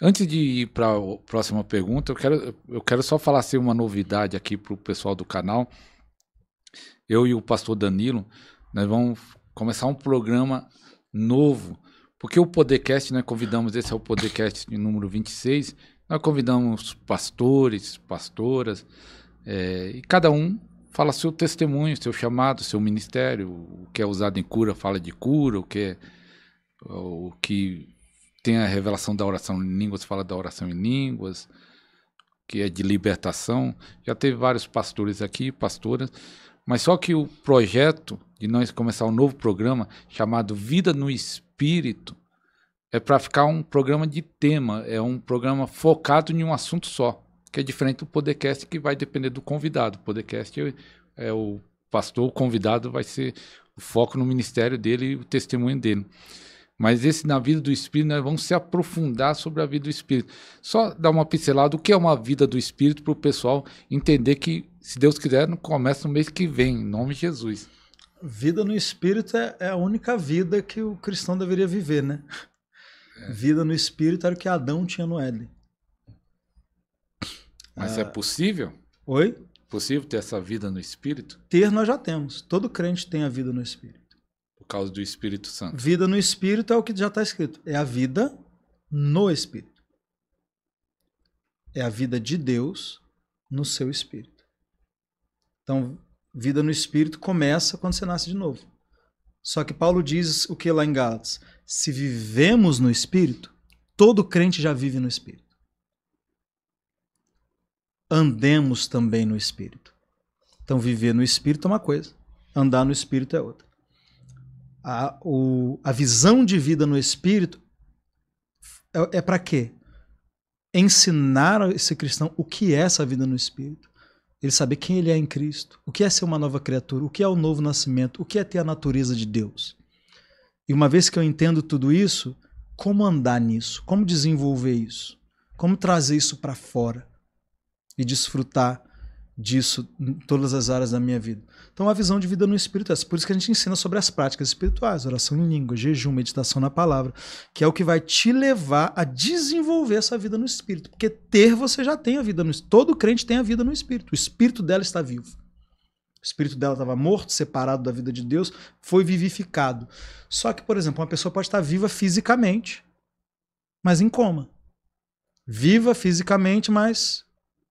Antes de ir para a próxima pergunta, eu quero, eu quero só falar assim, uma novidade aqui para o pessoal do canal. Eu e o pastor Danilo, nós vamos começar um programa novo. Porque o podcast, nós convidamos, esse é o podcast número 26, nós convidamos pastores, pastoras, é, e cada um fala seu testemunho, seu chamado, seu ministério, o que é usado em cura fala de cura, o que é, o que tem a revelação da oração em línguas, fala da oração em línguas, que é de libertação. Já teve vários pastores aqui, pastoras, mas só que o projeto de nós começar um novo programa chamado Vida no Espírito é para ficar um programa de tema, é um programa focado em um assunto só, que é diferente do podcast que vai depender do convidado. O podcast é, é o pastor, o convidado vai ser o foco no ministério dele e o testemunho dele. Mas esse na vida do espírito, nós vamos se aprofundar sobre a vida do espírito. Só dar uma pincelada o que é uma vida do espírito para o pessoal entender que, se Deus quiser, começa no mês que vem, em nome de Jesus. Vida no espírito é, é a única vida que o cristão deveria viver, né? É. Vida no espírito era o que Adão tinha no Éden. Mas é, é possível? Oi? Possível ter essa vida no espírito? Ter nós já temos. Todo crente tem a vida no espírito causa do Espírito Santo. Vida no Espírito é o que já está escrito. É a vida no Espírito. É a vida de Deus no seu Espírito. Então, vida no Espírito começa quando você nasce de novo. Só que Paulo diz o que lá em Gálatas? Se vivemos no Espírito, todo crente já vive no Espírito. Andemos também no Espírito. Então, viver no Espírito é uma coisa, andar no Espírito é outra. A, o, a visão de vida no espírito é, é para quê? Ensinar esse cristão o que é essa vida no espírito. Ele saber quem ele é em Cristo, o que é ser uma nova criatura, o que é o novo nascimento, o que é ter a natureza de Deus. E uma vez que eu entendo tudo isso, como andar nisso? Como desenvolver isso? Como trazer isso para fora e desfrutar disso em todas as áreas da minha vida. Então a visão de vida no espírito é essa. Por isso que a gente ensina sobre as práticas espirituais, oração em língua, jejum, meditação na palavra, que é o que vai te levar a desenvolver essa vida no espírito. Porque ter você já tem a vida no espírito. Todo crente tem a vida no espírito. O espírito dela está vivo. O espírito dela estava morto, separado da vida de Deus, foi vivificado. Só que, por exemplo, uma pessoa pode estar viva fisicamente, mas em coma. Viva fisicamente, mas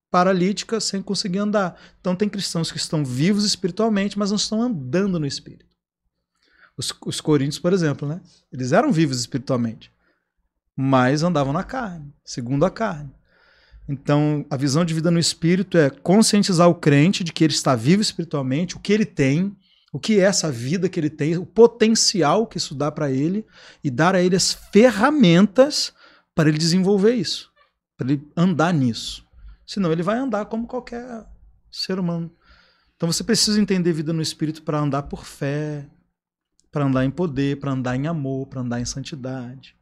paralítica sem conseguir andar. Então tem cristãos que estão vivos espiritualmente, mas não estão andando no espírito. Os, os coríntios, por exemplo, né? Eles eram vivos espiritualmente, mas andavam na carne, segundo a carne. Então, a visão de vida no espírito é conscientizar o crente de que ele está vivo espiritualmente, o que ele tem, o que é essa vida que ele tem, o potencial que isso dá para ele e dar a ele as ferramentas para ele desenvolver isso, para ele andar nisso. Senão ele vai andar como qualquer ser humano. Então você precisa entender vida no espírito para andar por fé, para andar em poder, para andar em amor, para andar em santidade.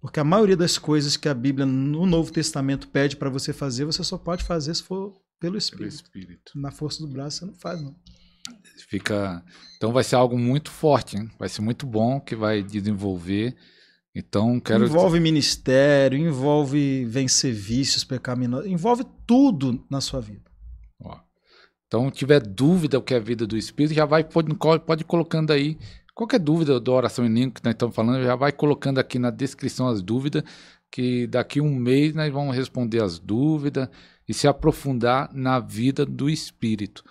Porque a maioria das coisas que a Bíblia no Novo Testamento pede para você fazer, você só pode fazer se for pelo espírito. pelo espírito. Na força do braço você não faz não. Fica, então vai ser algo muito forte, hein? vai ser muito bom que vai desenvolver então, quero. Envolve ministério, envolve vencer vícios pecaminosos, envolve tudo na sua vida. Ó. Então, tiver dúvida o que é a vida do Espírito, já vai, pode, pode colocando aí. Qualquer dúvida da oração em língua que nós estamos falando, já vai colocando aqui na descrição as dúvidas, que daqui um mês nós vamos responder as dúvidas e se aprofundar na vida do Espírito.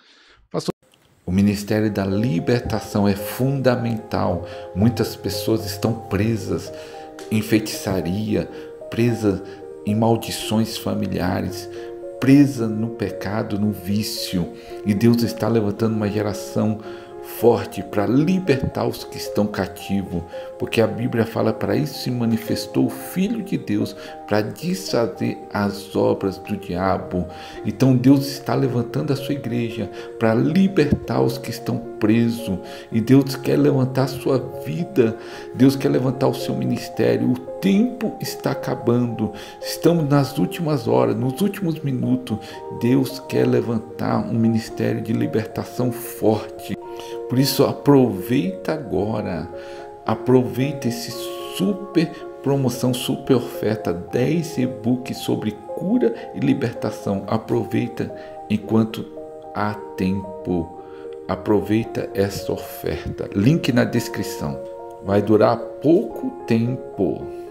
Pastor o ministério da libertação é fundamental. Muitas pessoas estão presas em feitiçaria, presas em maldições familiares, presas no pecado, no vício. E Deus está levantando uma geração forte para libertar os que estão cativos, porque a Bíblia fala para isso se manifestou o Filho de Deus para desfazer as obras do diabo. Então Deus está levantando a sua igreja para libertar os que estão presos e Deus quer levantar a sua vida, Deus quer levantar o seu ministério. O tempo está acabando, estamos nas últimas horas, nos últimos minutos. Deus quer levantar um ministério de libertação forte. Por isso, aproveita agora, aproveita esse super promoção, super oferta, 10 e-books sobre cura e libertação. Aproveita enquanto há tempo. Aproveita essa oferta. Link na descrição. Vai durar pouco tempo.